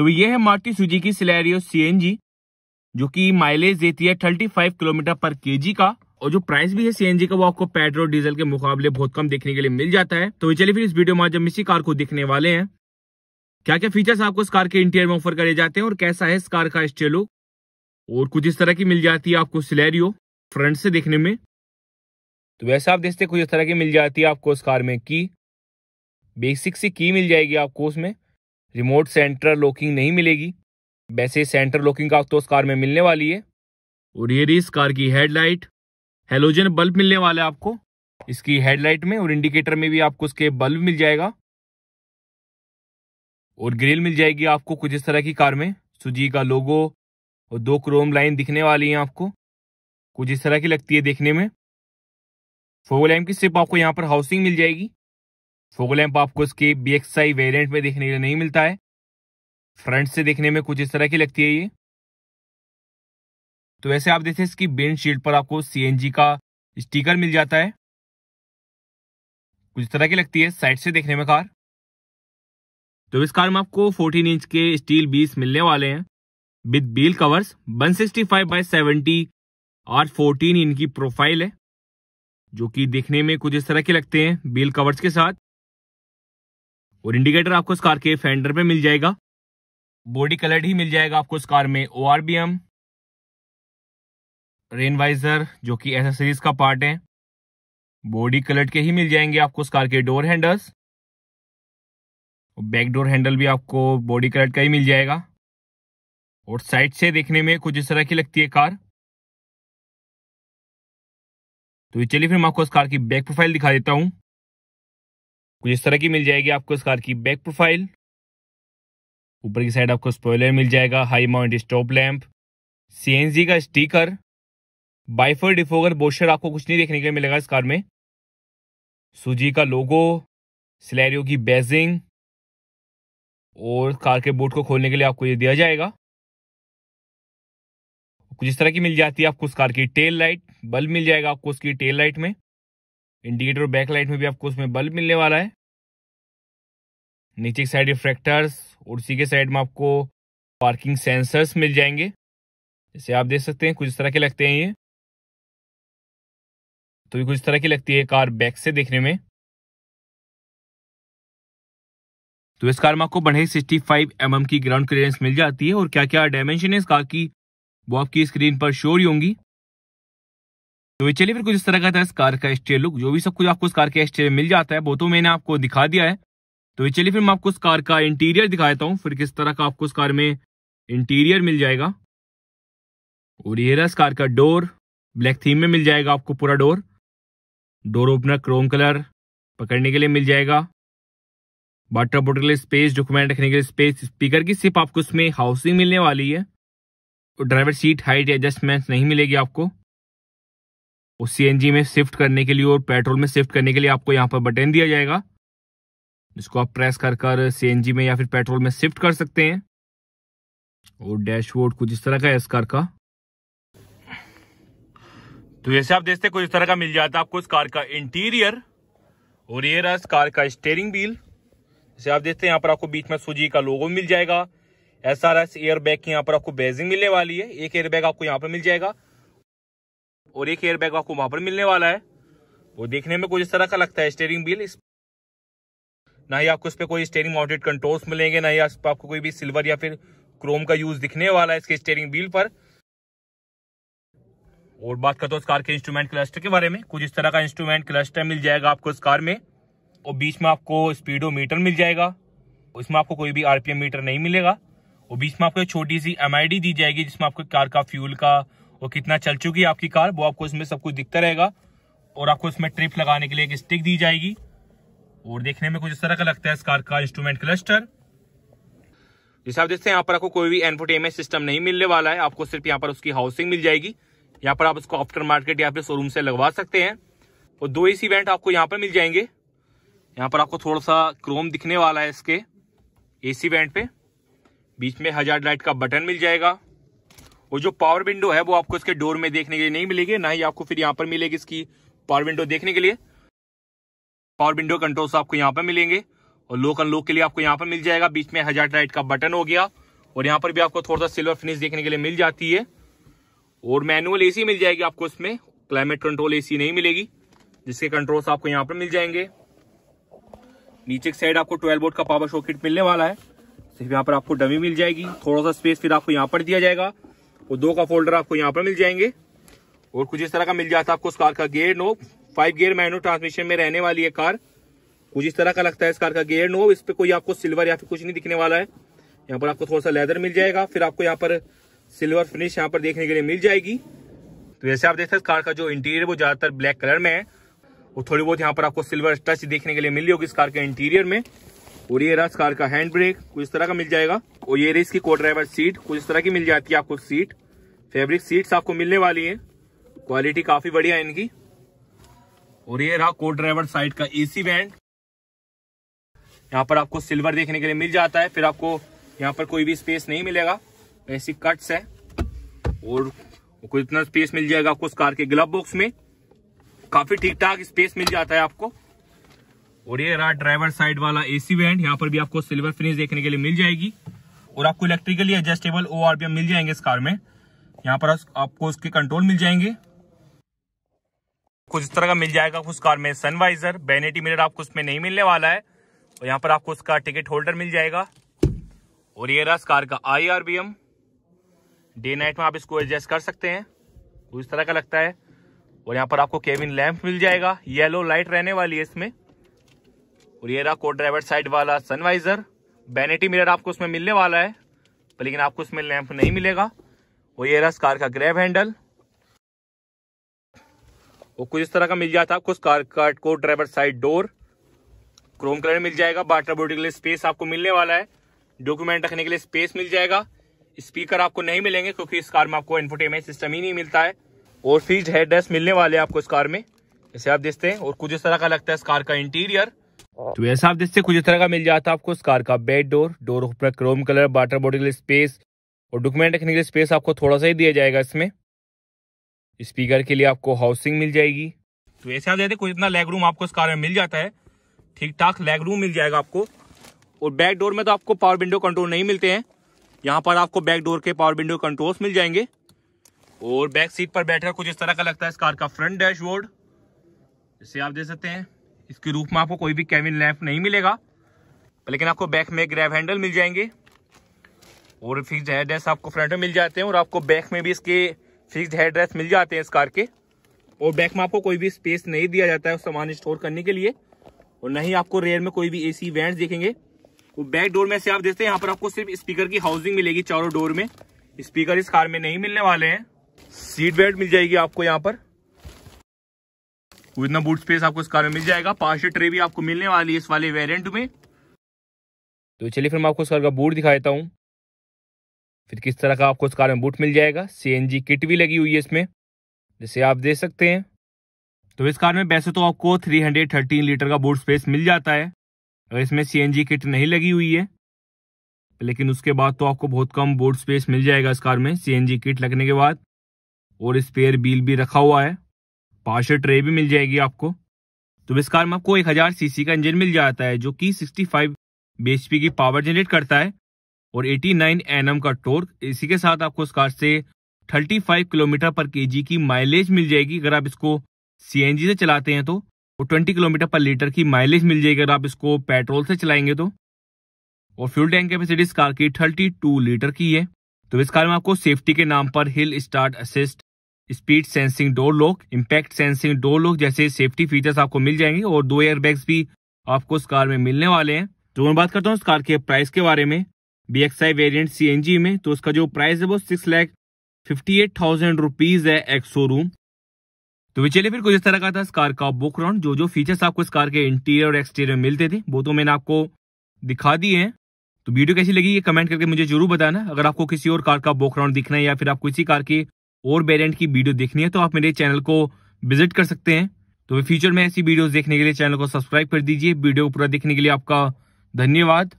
तो ये है मारुति की सिलेरियो सी जो कि माइलेज देती है 35 किलोमीटर पर केजी का और जो प्राइस भी है सी का वो आपको पेट्रोल डीजल के मुकाबले बहुत कम देखने के लिए मिल जाता है तो चलिए फिर इस वीडियो में आज हम इसी कार को देखने वाले हैं क्या क्या फीचर्स आपको इस कार के इंटीरियर में ऑफर करे जाते हैं और कैसा है इस कार का स्टेलो और कुछ इस तरह की मिल जाती है आपको सिलेरियो फ्रंट से देखने में तो वैसे आप देखते कुछ इस तरह की मिल जाती है आपको इस कार में की बेसिक सी की मिल जाएगी आपको उसमें रिमोट सेंटर लॉकिंग नहीं मिलेगी वैसे सेंटर लॉकिंग का तो उस कार में मिलने वाली है और ये रही इस कार की हेडलाइट हेलोजन बल्ब मिलने वाला है आपको इसकी हेडलाइट में और इंडिकेटर में भी आपको इसके बल्ब मिल जाएगा और ग्रिल मिल जाएगी आपको कुछ इस तरह की कार में सुजी का लोगो और दो क्रोम लाइन दिखने वाली है आपको कुछ इस तरह की लगती है देखने में फोर लाइन की सिर्फ आपको यहाँ पर हाउसिंग मिल जाएगी फोगल एम्प आपको इसके बी वेरिएंट में देखने के लिए नहीं मिलता है फ्रंट से देखने में कुछ इस तरह की लगती है ये तो वैसे आप देखें इसकी बेन शील्ड पर आपको सीएनजी का स्टिकर मिल जाता है कुछ तरह की लगती है साइड से देखने में कार तो इस कार में आपको 14 इंच के स्टील बीस मिलने वाले हैं with wheel covers 165 sixty five by seventy R fourteen इनकी प्रोफाइल है जो कि देखने में कुछ इस तरह के लगते हैं बील कवर्स के साथ और इंडिकेटर आपको इस कार के फेंडर पे मिल जाएगा बॉडी कलर ही मिल जाएगा आपको इस कार में O R B M rain visor जो कि एसेसरीज का पार्ट है बॉडी कलर के ही मिल जाएंगे आपको इस कार के door handles back door handle भी आपको बॉडी कलर का ही मिल जाएगा और साइड से देखने में कुछ इस तरह की लगती है कार तो चलिए फिर मैं आपको इस कार की बैक प्रोफाइल दिखा देता हूँ कुछ इस तरह की मिल जाएगी आपको इस कार की बैक प्रोफाइल ऊपर की साइड आपको स्पॉयलर मिल जाएगा high mount stop lamp C का स्टीकर बाइफर डिफोगर बोशर आपको कुछ नहीं देखने लिए मिलेगा इस कार में सूजी का लोगो सिलेरियो की बेजिंग और कार के बोर्ड को खोलने के लिए आपको ये दिया जाएगा कुछ इस तरह की मिल जाती है आपको उस कार की टेल लाइट बल्ब मिल जाएगा आपको उसकी टेल लाइट में इंडिकेटर और बैकलाइट में भी आपको उसमें बल्ब मिलने वाला है नीचे की साइड रिफ्रेक्टर्स और उसी के साइड में आपको पार्किंग सेंसर्स मिल जाएंगे जैसे आप देख सकते हैं कुछ इस तरह के लगते हैं ये तो ये कुछ तरह की लगती है कार बैक से देखने में तो इस कार में आपको बढ़े सिक्सटी फाइव एम की ग्राउंड क्लियरेंस मिल जाती है और क्या क्या डायमेंशन है इस कार की वो आपकी स्क्रीन पर शोर ही होंगी तो चलिए फिर कुछ इस तरह का था इस कार का स्टेयर लुक जो भी सब कुछ आपको इस कार के स्टेयर मिल जाता है वो तो मैंने आपको दिखा दिया है तो चलिए फिर मैं आपको इस कार का इंटीरियर दिखा देता हूँ फिर किस तरह का आपको इस कार में इंटीरियर मिल जाएगा और ये रहा इस कार का डोर ब्लैक थीम में मिल जाएगा आपको पूरा door door opener chrome colour पकड़ने के लिए मिल जाएगा वाटर बोटल के लिए स्पेस डॉक्यूमेंट रखने के लिए स्पेस स्पीकर की सिर्फ आपको इसमें हाउसिंग मिलने वाली है और ड्राइवर सीट हाइट एडजस्टमेंट नहीं मिलेगी आपको वो सीएनजी में शिफ्ट करने के लिए और पेट्रोल में शिफ्ट करने के लिए आपको यहाँ पर बटन दिया जाएगा जिसको आप प्रेस कर कर सी में या फिर पेट्रोल में शिफ्ट कर सकते हैं और डैशबोर्ड कुछ इस तरह का है इस कार का तो जैसे आप देखते कुछ इस तरह का मिल जाता है आपको इस कार का इंटीरियर और ये रहा इस कार का स्टेयरिंग व्हील जैसे आप देखते हैं यहाँ पर आपको बीच में सुजी का लोगो मिल जाएगा S R S air bag की यहाँ पर आपको बेजिंग मिलने वाली है एक एयर बैग आपको यहाँ पर मिल जाएगा और एक एयर बैग आपको वहां पर मिलने वाला है वो देखने में कुछ इस तरह का लगता है स्टेयरिंग व्हील ना ही आपको इस पर कोई स्टेयरिंग माउंटेड कंट्रोल्स मिलेंगे ना ही आपको कोई भी सिल्वर या फिर क्रोम का यूज दिखने वाला है इसके स्टेयरिंग व्हील पर और बात करते हो इस कार के इंस्ट्रूमेंट क्लस्टर के बारे में कुछ इस तरह का इंस्ट्रूमेंट क्लस्टर मिल जाएगा आपको इस कार में और बीच में आपको स्पीडो मीटर मिल जाएगा इसमें आपको कोई भी आरपीएम मीटर नहीं मिलेगा और बीच में आपको एक छोटी सी एमआईडी दी जाएगी जिसमें आपको कार का फ्यूल का वो कितना चल चुकी है आपकी कार वो आपको इसमें सब कुछ दिखता रहेगा और आपको इसमें ट्रिप लगाने के लिए एक स्टिक दी जाएगी और देखने में कुछ इस तरह का लगता है इस कार का इंस्ट्रूमेंट क्लस्टर जैसे आप देखते हैं यहाँ पर आपको कोई भी एनफोटेमेंट सिस्टम नहीं मिलने वाला है आपको सिर्फ यहाँ पर उसकी हाउसिंग मिल जाएगी यहाँ पर आप उसको आफ्टर मार्केट या फिर शोरूम से लगवा सकते हैं और दो सी वेंट आपको यहाँ पर मिल जाएंगे यहाँ पर आपको थोड़ा सा क्रोम दिखने वाला है इसके एसी वेंट पे बीच में हजार लाइट का बटन मिल जाएगा और जो पावर विंडो है वो आपको इसके डोर में देखने के लिए नहीं मिलेगी ना ही आपको फिर यहाँ पर मिलेगी इसकी पावर विंडो देखने के लिए पावर विंडो कंट्रोल्स आपको यहाँ पर मिलेंगे और लोक अनलोक के लिए आपको यहाँ पर मिल जाएगा बीच में हजार लाइट का बटन हो गया और यहाँ पर भी आपको थोड़ा सा सिल्वर फिनिश देखने के लिए मिल जाती है और मैनुअल एसी मिल जाएगी आपको इसमें क्लाइमेट कंट्रोल एसी नहीं मिलेगी जिसके कंट्रोल्स आपको यहाँ पर मिल जाएंगे नीचे की साइड आपको ट्वेल्व बोर्ड का पावर शॉकेट मिलने वाला है सिर्फ यहाँ पर आपको डमी मिल जाएगी थोड़ा सा स्पेस फिर आपको यहाँ पर दिया जाएगा वो दो का फोल्डर आपको यहाँ पर मिल जाएंगे और कुछ इस तरह का मिल जाता है आपको उस कार का gear knob five gear manual transmission में रहने वाली है कार कुछ इस तरह का लगता है इस कार का गेयर नोब इस पर कोई आपको सिल्वर या फिर कुछ नहीं दिखने वाला है यहाँ पर आपको थोड़ा सा लेदर मिल जाएगा फिर आपको यहाँ पर सिल्वर फिनिश यहाँ पर देखने के लिए मिल जाएगी तो जैसे आप हैं इस कार का जो इंटीरियर वो ज्यादातर ब्लैक कलर में है और थोड़ी बहुत यहाँ पर आपको सिल्वर टच देखने के लिए मिली होगी इस कार के इंटीरियर में और ये रहा इस कार का हैंड ब्रेक कुछ इस तरह का मिल जाएगा और ये रही इसकी को ड्राइवर सीट कुछ इस तरह की मिल जाती है आपको सीट फैब्रिक सीट्स आपको मिलने वाली है क्वालिटी काफी बढ़िया है इनकी और ये रहा को ड्राइवर साइड का एसी बैंड यहाँ पर आपको सिल्वर देखने के लिए मिल जाता है फिर आपको यहाँ पर कोई भी स्पेस नहीं मिलेगा ऐसी कट्स है और कुछ इतना स्पेस मिल जाएगा आपको उस कार के ग्लव बॉक्स में काफी ठीक ठाक स्पेस मिल जाता है आपको और ये रहा ड्राइवर साइड वाला एसी वेंट यहाँ पर भी आपको सिल्वर फिनिश देखने के लिए मिल जाएगी और आपको इलेक्ट्रिकली एडजस्टेबल ओ आर मिल जाएंगे इस कार में यहाँ पर आपको उसके कंट्रोल मिल जाएंगे कुछ इस तरह का मिल जाएगा उस कार में सनवाइजर बेनेटी मिरर आपको उसमें नहीं मिलने वाला है और यहाँ पर आपको उसका टिकट होल्डर मिल जाएगा और ये रहा इस कार का I R B M day night में आप इसको एडजस्ट कर सकते हैं तो इस तरह का लगता है और यहाँ पर आपको केबिन लैम्प मिल जाएगा येलो लाइट रहने वाली है इसमें और ये रहा को ड्राइवर साइड वाला सनवाइजर बैनेटी मिरर आपको उसमें मिलने वाला है पर लेकिन आपको उसमें लैंप नहीं मिलेगा और ये रहा कार का ग्रैब हैंडल वो कुछ इस तरह का मिल जाता है आपको कार का co driver side door chrome colour मिल जाएगा बाटर बोर्ड के लिए स्पेस आपको मिलने वाला है डॉक्यूमेंट रखने के लिए स्पेस मिल जाएगा स्पीकर आपको नहीं मिलेंगे क्योंकि इस कार में आपको इन्फोटेनमेंट सिस्टम ही नहीं मिलता है और फ्रीज हेड मिलने वाले हैं आपको इस कार में जैसे आप देखते हैं और कुछ इस तरह का लगता है इस कार का इंटीरियर तो वैसा आप देखते कुछ इस तरह का मिल जाता है आपको इस कार का बेड डोर डोर ऊपर क्रोम कलर वाटर बॉडी के लिए स्पेस और डॉक्यूमेंट रखने के लिए स्पेस आपको थोड़ा सा ही दिया जाएगा इसमें स्पीकर के लिए आपको हाउसिंग मिल जाएगी तो ऐसे आप देखते कुछ इतना लेग रूम आपको इस कार में मिल जाता है ठीक ठाक लेग रूम मिल जाएगा आपको और बैक डोर में तो आपको पावर विंडो कंट्रोल नहीं मिलते हैं यहाँ पर आपको बैक डोर के पावर विंडो कंट्रोल्स मिल जाएंगे और बैक सीट पर बैठकर कुछ इस तरह का लगता है इस कार का फ्रंट डैशबोर्ड इसे आप दे सकते हैं इसके रूप में आपको कोई भी कैबिन लैंप नहीं मिलेगा लेकिन आपको बैक में ग्रैब हैंडल मिल जाएंगे और फिक्स हेड रेस्ट आपको फ्रंट में मिल जाते हैं और आपको बैक में भी इसके फिक्स हेड रेस्ट मिल जाते हैं इस कार के और बैक में आपको कोई भी स्पेस नहीं दिया जाता है सामान स्टोर करने के लिए और नहीं ही आपको रेयर में कोई भी एसी वेंट देखेंगे वो बैक डोर में से आप देखते हैं यहाँ पर आपको सिर्फ स्पीकर की हाउसिंग मिलेगी चारों डोर में स्पीकर इस कार में नहीं मिलने वाले हैं सीट बेल्ट मिल जाएगी आपको यहाँ पर इतना बूट स्पेस आपको इस कार में मिल जाएगा पांच ट्रे भी आपको मिलने वाली है इस वाले वेरियंट में तो चलिए फिर मैं आपको इस कार का बूट दिखा देता हूँ फिर किस तरह का आपको इस कार में बूट मिल जाएगा जी किट भी लगी हुई है इसमें जैसे आप देख सकते हैं तो इस कार में वैसे तो आपको 313 लीटर का बूट स्पेस मिल जाता है अगर इसमें जी किट नहीं लगी हुई है लेकिन उसके बाद तो आपको बहुत कम बूट स्पेस मिल जाएगा इस कार में जी किट लगने के बाद और स्पेयर व्हील भी रखा हुआ है पार्शल ट्रे भी मिल जाएगी आपको तो इस कार में आपको एक हज़ार सी का इंजन मिल जाता है जो कि 65 फाइव की पावर जनरेट करता है और 89 नाइन का टोर्क इसी के साथ आपको इस कार से 35 किलोमीटर पर के की माइलेज मिल जाएगी अगर आप इसको सी से चलाते हैं तो और ट्वेंटी किलोमीटर पर लीटर की माइलेज मिल जाएगी अगर आप इसको पेट्रोल से चलाएंगे तो और फ्यूल टैंक कैपेसिटी इस कार की थर्टी लीटर की है तो इस कार में आपको सेफ्टी के नाम पर hill start assist speed sensing door lock impact sensing door lock जैसे सेफ्टी फीचर्स आपको मिल जाएंगे और दो एयर बैग्स भी आपको इस कार में मिलने वाले हैं तो मैं बात करता हूँ इस कार के प्राइस के बारे में बी एक्स आई वेरियंट सी में तो उसका जो प्राइस है वो six lakh fifty eight thousand rupees है एक्स शोरूम तो चलिए फिर कुछ इस तरह का था इस कार का बुक राउंड जो जो फीचर्स आपको इस कार के इंटीरियर और एक्सटीरियर में मिलते थे वो तो मैंने आपको दिखा दिए हैं तो वीडियो कैसी लगी ये कमेंट करके मुझे जरूर बताना अगर आपको किसी और कार का बुक राउंड दिखना है या फिर आपको इसी कार की और वेरियंट की वीडियो देखनी है तो आप मेरे चैनल को विजिट कर सकते हैं तो फ्यूचर में ऐसी वीडियोस देखने के लिए चैनल को सब्सक्राइब कर दीजिए वीडियो को पूरा देखने के लिए आपका धन्यवाद